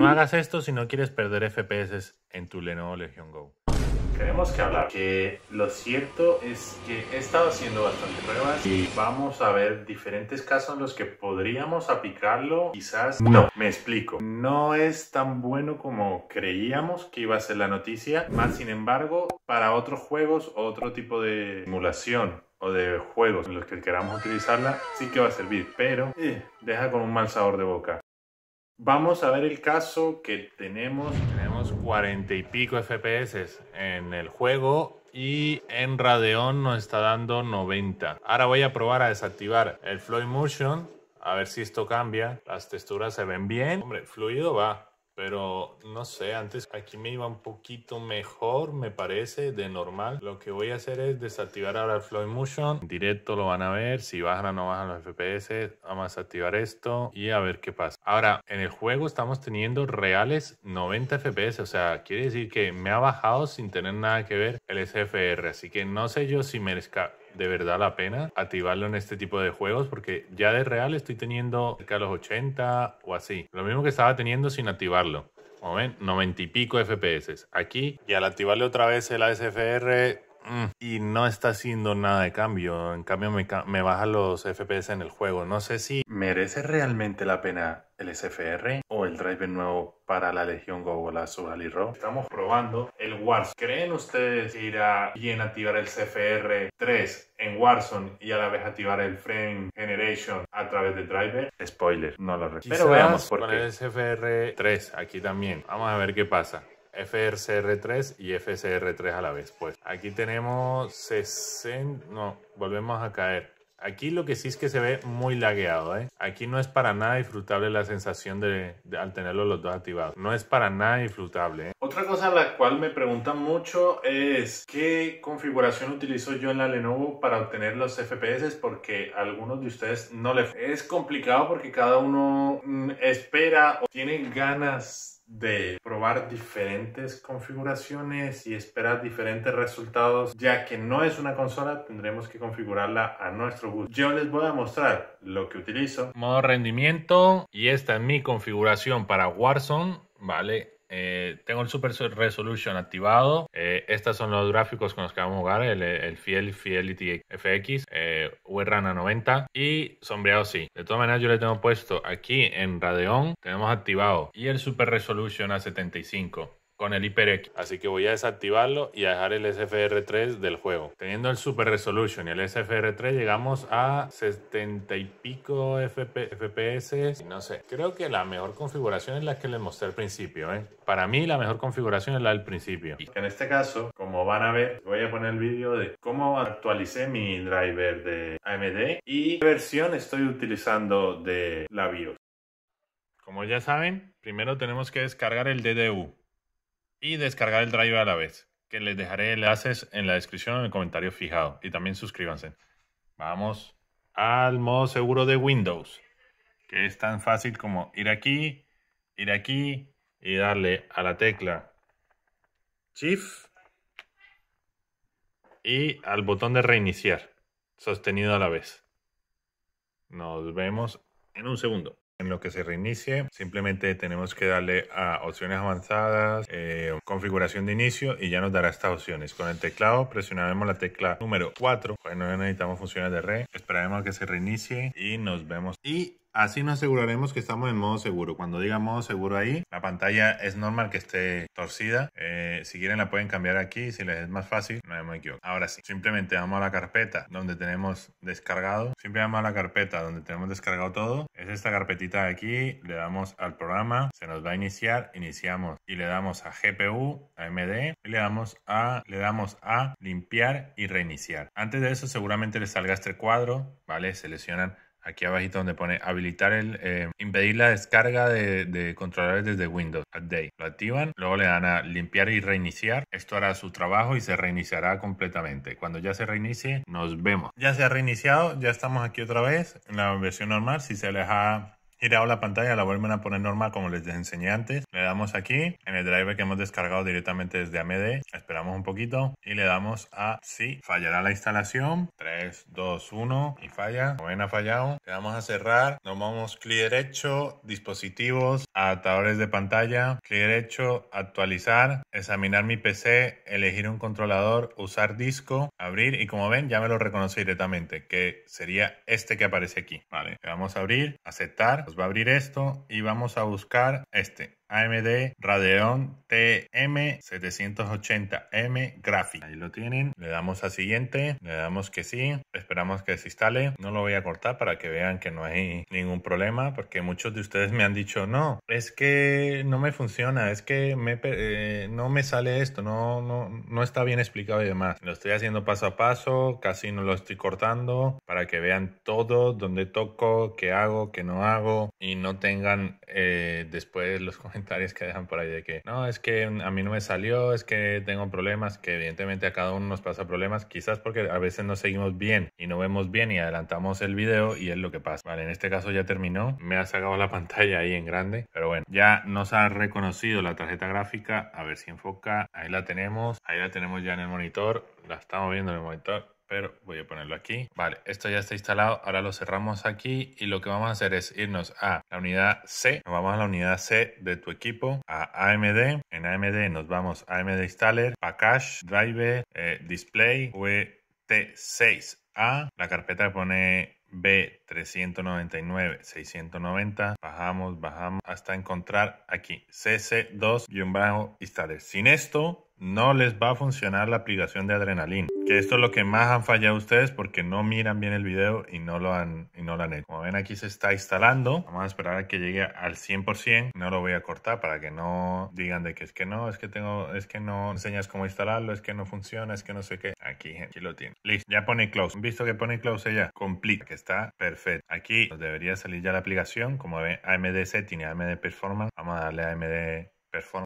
No hagas esto si no quieres perder FPS en tu Lenovo Legion Go. Tenemos que hablar que lo cierto es que he estado haciendo bastante pruebas y vamos a ver diferentes casos en los que podríamos aplicarlo. Quizás no, me explico. No es tan bueno como creíamos que iba a ser la noticia, más sin embargo, para otros juegos, o otro tipo de simulación o de juegos en los que queramos utilizarla, sí que va a servir, pero eh, deja con un mal sabor de boca. Vamos a ver el caso que tenemos. Tenemos cuarenta y pico FPS en el juego y en Radeon nos está dando 90. Ahora voy a probar a desactivar el Flow Motion. A ver si esto cambia. Las texturas se ven bien. Hombre, fluido va pero no sé, antes aquí me iba un poquito mejor, me parece, de normal. Lo que voy a hacer es desactivar ahora el Flow Motion. directo lo van a ver, si bajan o no bajan los FPS. Vamos a activar esto y a ver qué pasa. Ahora, en el juego estamos teniendo reales 90 FPS, o sea, quiere decir que me ha bajado sin tener nada que ver el SFR. Así que no sé yo si merezca de verdad la pena activarlo en este tipo de juegos porque ya de real estoy teniendo cerca de los 80 o así. Lo mismo que estaba teniendo sin activarlo. Como ven, 90 y pico FPS. Aquí, y al activarle otra vez el ASFR, mm, y no está haciendo nada de cambio. En cambio, me, me baja los FPS en el juego. No sé si merece realmente la pena el SFR o el driver nuevo para la Legión gogolazo o Estamos probando el Warzone. ¿Creen ustedes que irá bien activar el CFR 3 en Warzone y a la vez activar el Frame Generation a través de driver? Spoiler, no lo recuerdo. Pero veamos por el SFR 3 aquí también. Vamos a ver qué pasa. FRCR3 y FCR3 a la vez. Pues aquí tenemos 60. No, volvemos a caer. Aquí lo que sí es que se ve muy lagueado, ¿eh? Aquí no es para nada disfrutable la sensación de, al tenerlo los dos activados. No es para nada disfrutable. ¿eh? Otra cosa a la cual me preguntan mucho es qué configuración utilizo yo en la Lenovo para obtener los FPS porque a algunos de ustedes no les... Es complicado porque cada uno mm, espera o tiene ganas de probar diferentes configuraciones y esperar diferentes resultados, ya que no es una consola, tendremos que configurarla a nuestro gusto. Yo les voy a mostrar lo que utilizo. Modo rendimiento y esta es mi configuración para Warzone, ¿vale? Eh, tengo el Super Resolution activado. Eh, estos son los gráficos con los que vamos a jugar. El, el Fiel Fidelity FX, eh, a 90 y sombreado sí. De todas maneras yo le tengo puesto aquí en Radeon. Tenemos activado y el Super Resolution a 75 con el HyperX. Así que voy a desactivarlo y a dejar el SFR3 del juego. Teniendo el Super Resolution y el SFR3 llegamos a 70 y pico FPS. No sé, creo que la mejor configuración es la que les mostré al principio. ¿eh? Para mí la mejor configuración es la del principio. En este caso, como van a ver, voy a poner el vídeo de cómo actualicé mi driver de AMD y qué versión estoy utilizando de la BIOS. Como ya saben, primero tenemos que descargar el DDU y descargar el drive a la vez, que les dejaré enlaces en la descripción o en el comentario fijado. Y también suscríbanse. Vamos al modo seguro de Windows, que es tan fácil como ir aquí, ir aquí y darle a la tecla Shift y al botón de reiniciar, sostenido a la vez. Nos vemos en un segundo. En lo que se reinicie, simplemente tenemos que darle a opciones avanzadas, eh, configuración de inicio y ya nos dará estas opciones. Con el teclado presionaremos la tecla número 4, pues no necesitamos funciones de red. Esperaremos que se reinicie y nos vemos. Y Así nos aseguraremos que estamos en modo seguro. Cuando diga modo seguro ahí, la pantalla es normal que esté torcida. Eh, si quieren la pueden cambiar aquí, si les es más fácil, no me equivoco. Ahora sí, simplemente vamos a la carpeta donde tenemos descargado. Simplemente vamos a la carpeta donde tenemos descargado todo. Es esta carpetita de aquí, le damos al programa, se nos va a iniciar, iniciamos y le damos a GPU, AMD y le damos a, le damos a limpiar y reiniciar. Antes de eso seguramente les salga este cuadro, ¿vale? Seleccionan aquí abajito donde pone habilitar el eh, impedir la descarga de, de, controladores desde Windows Update. Lo activan, luego le dan a limpiar y reiniciar. Esto hará su trabajo y se reiniciará completamente. Cuando ya se reinicie, nos vemos. Ya se ha reiniciado, ya estamos aquí otra vez en la versión normal. Si se les ha girado la pantalla, la vuelven a poner normal como les enseñé antes. Le damos aquí en el driver que hemos descargado directamente desde AMD. Esperamos un poquito y le damos a sí. Fallará la instalación. 3, 2, 1 y falla. Como ven, ha fallado. Le damos a cerrar. Nos vamos clic derecho, dispositivos, adaptadores de pantalla. Clic derecho, actualizar, examinar mi PC, elegir un controlador, usar disco, abrir y como ven ya me lo reconoce directamente que sería este que aparece aquí. Vale, le vamos a abrir, aceptar nos pues, va a abrir esto y vamos a buscar este. AMD Radeon TM780M Graphic. Ahí lo tienen. Le damos a siguiente. Le damos que sí. Esperamos que se instale. No lo voy a cortar para que vean que no hay ningún problema. Porque muchos de ustedes me han dicho, no, es que no me funciona. Es que eh, no me sale esto. No, no, no está bien explicado y demás. Lo estoy haciendo paso a paso. Casi no lo estoy cortando. Para que vean todo. Donde toco. Qué hago. Qué no hago. Y no tengan eh, después los comentarios que dejan por ahí de que no, es que a mí no me salió, es que tengo problemas, que evidentemente a cada uno nos pasa problemas, quizás porque a veces no seguimos bien y no vemos bien y adelantamos el video y es lo que pasa. Vale, en este caso ya terminó, me ha sacado la pantalla ahí en grande, pero bueno, ya nos ha reconocido la tarjeta gráfica, a ver si enfoca, ahí la tenemos, ahí la tenemos ya en el monitor, la estamos viendo en el monitor pero voy a ponerlo aquí. Vale, esto ya está instalado, ahora lo cerramos aquí y lo que vamos a hacer es irnos a la unidad C, nos vamos a la unidad C de tu equipo, a AMD, en AMD nos vamos a AMD Installer, Package, Driver, eh, Display, VT6A, la carpeta pone B399, 690, bajamos, bajamos hasta encontrar aquí CC2-installer. y Sin esto, no les va a funcionar la aplicación de adrenalina. Que esto es lo que más han fallado ustedes porque no miran bien el video y no lo han, y no lo han hecho. Como ven aquí se está instalando. Vamos a esperar a que llegue al 100%. No lo voy a cortar para que no digan de que es que no, es que tengo, es que no enseñas cómo instalarlo, es que no funciona, es que no sé qué. Aquí, aquí lo tiene. Listo, ya pone close. Visto que pone close ya, complete, que está perfecto. Aquí nos debería salir ya la aplicación. Como ven, AMD Setting y AMD Performance. Vamos a darle a AMD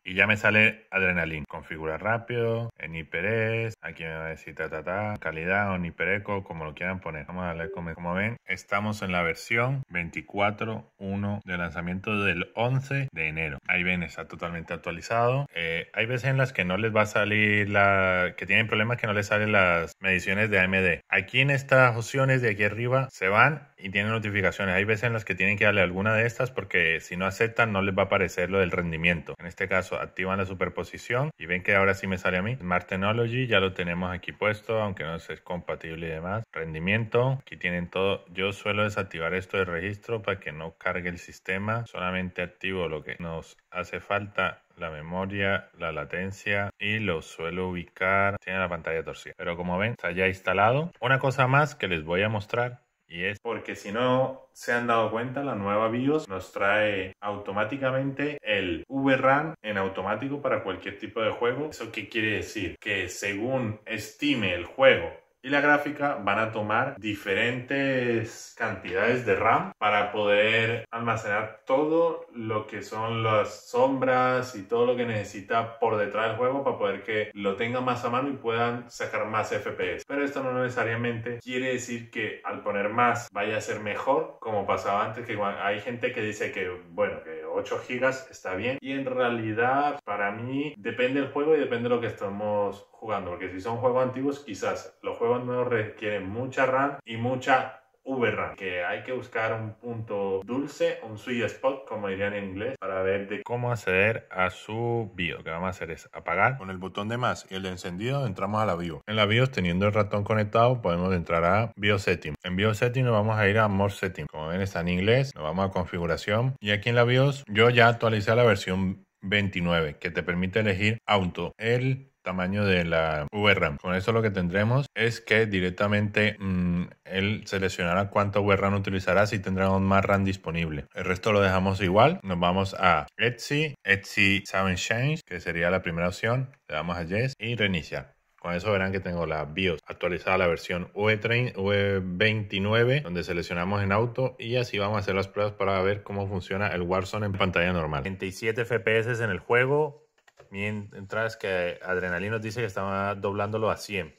y ya me sale adrenalina. configura rápido, en hiperes, aquí me va a decir ta ta ta, calidad o en hipereco, como lo quieran poner. Vamos a darle como, ven, estamos en la versión 24.1 de lanzamiento del 11 de enero. Ahí ven, está totalmente actualizado. Eh, hay veces en las que no les va a salir la... que tienen problemas que no les salen las mediciones de AMD. Aquí en estas opciones de aquí arriba se van y tienen notificaciones. Hay veces en las que tienen que darle alguna de estas porque si no aceptan no les va a aparecer lo del rendimiento. En este caso activan la superposición y ven que ahora sí me sale a mí. Smart Technology ya lo tenemos aquí puesto, aunque no es compatible y demás. Rendimiento, aquí tienen todo. Yo suelo desactivar esto de registro para que no cargue el sistema. Solamente activo lo que nos hace falta la memoria, la latencia y lo suelo ubicar. Tiene la pantalla torcida. Pero como ven, está ya instalado. Una cosa más que les voy a mostrar y es porque si no se han dado cuenta, la nueva BIOS nos trae automáticamente el VRAM en automático para cualquier tipo de juego. ¿Eso qué quiere decir? Que según estime el juego y la gráfica van a tomar diferentes cantidades de RAM para poder almacenar todo lo que son las sombras y todo lo que necesita por detrás del juego para poder que lo tenga más a mano y puedan sacar más FPS. Pero esto no necesariamente quiere decir que al poner más vaya a ser mejor como pasaba antes que hay gente que dice que bueno que 8 gigas está bien. Y en realidad, para mí, depende del juego y depende de lo que estamos jugando. Porque si son juegos antiguos, quizás los juegos nuevos requieren mucha RAM y mucha VRAM, que hay que buscar un punto dulce, un sweet spot, como dirían en inglés, para ver de cómo acceder a su bio. Lo que vamos a hacer es apagar con el botón de más y el de encendido, entramos a la bio. En la BIOS, teniendo el ratón conectado, podemos entrar a bio Setting. En bio Setting nos vamos a ir a More Setting. Como ven, está en inglés, nos vamos a configuración y aquí en la BIOS, yo ya actualicé la versión 29 que te permite elegir auto. El tamaño de la VRAM. Con eso lo que tendremos es que directamente mm, él seleccionará cuánto VRAM utilizará si tendremos más RAM disponible. El resto lo dejamos igual. Nos vamos a Etsy, Etsy Sound Change, que sería la primera opción. Le damos a Yes y reiniciar. Con eso verán que tengo la BIOS actualizada a la versión V29, donde seleccionamos en auto y así vamos a hacer las pruebas para ver cómo funciona el Warzone en pantalla normal. 37 FPS en el juego, mientras que adrenalina nos dice que estaba doblándolo a 100.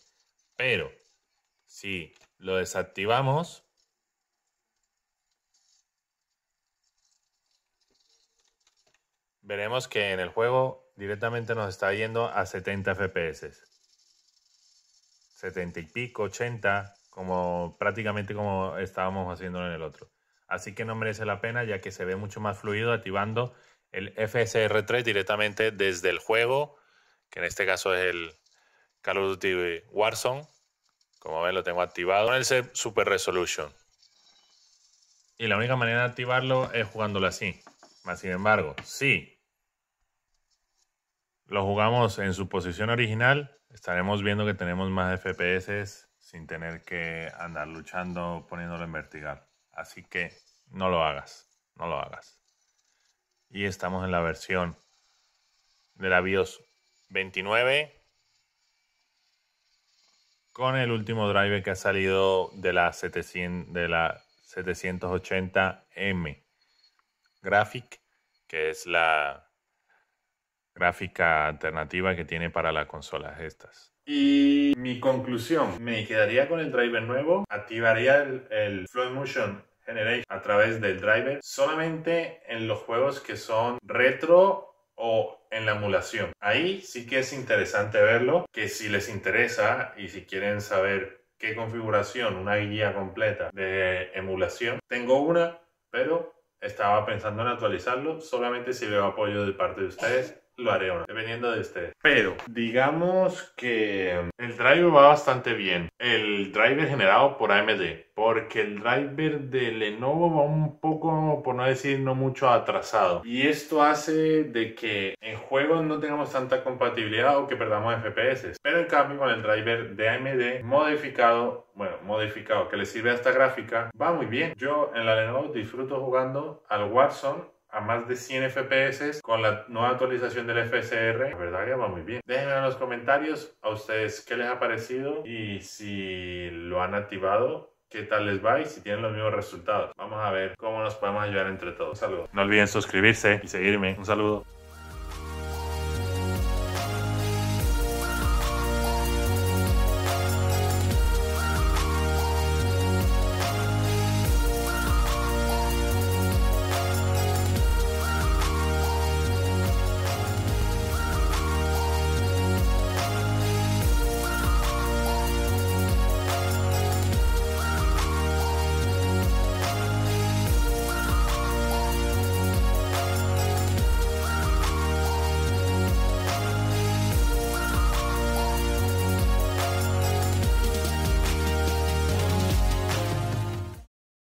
Pero si lo desactivamos, veremos que en el juego directamente nos está yendo a 70 FPS. 70 y pico, 80, como prácticamente como estábamos haciendo en el otro. Así que no merece la pena ya que se ve mucho más fluido activando el FSR3 directamente desde el juego, que en este caso es el Call of Duty Warzone. Como ven, lo tengo activado con el Super Resolution. Y la única manera de activarlo es jugándolo así. Más sin embargo, si lo jugamos en su posición original, estaremos viendo que tenemos más FPS sin tener que andar luchando poniéndolo en vertical. Así que no lo hagas, no lo hagas y estamos en la versión de la BIOS 29 con el último driver que ha salido de la, 700, de la 780M Graphic, que es la gráfica alternativa que tiene para las consolas estas. Y mi conclusión, me quedaría con el driver nuevo, activaría el, el Flow Motion Generation a través del driver solamente en los juegos que son retro o en la emulación. Ahí sí que es interesante verlo, que si les interesa y si quieren saber qué configuración, una guía completa de emulación, tengo una, pero estaba pensando en actualizarlo solamente si veo apoyo de parte de ustedes lo haré ahora, dependiendo de este Pero digamos que mm, el driver va bastante bien. El driver generado por AMD. Porque el driver de Lenovo va un poco, por no decir no mucho, atrasado. Y esto hace de que en juegos no tengamos tanta compatibilidad o que perdamos FPS. Pero en cambio con el driver de AMD modificado, bueno, modificado que le sirve a esta gráfica, va muy bien. Yo en la Lenovo disfruto jugando al Watson a más de 100 FPS con la nueva actualización del FSR. La verdad que va muy bien. Déjenme en los comentarios a ustedes qué les ha parecido y si lo han activado qué tal les va y si tienen los mismos resultados. Vamos a ver cómo nos podemos ayudar entre todos. Un saludo. No olviden suscribirse y seguirme. Un saludo.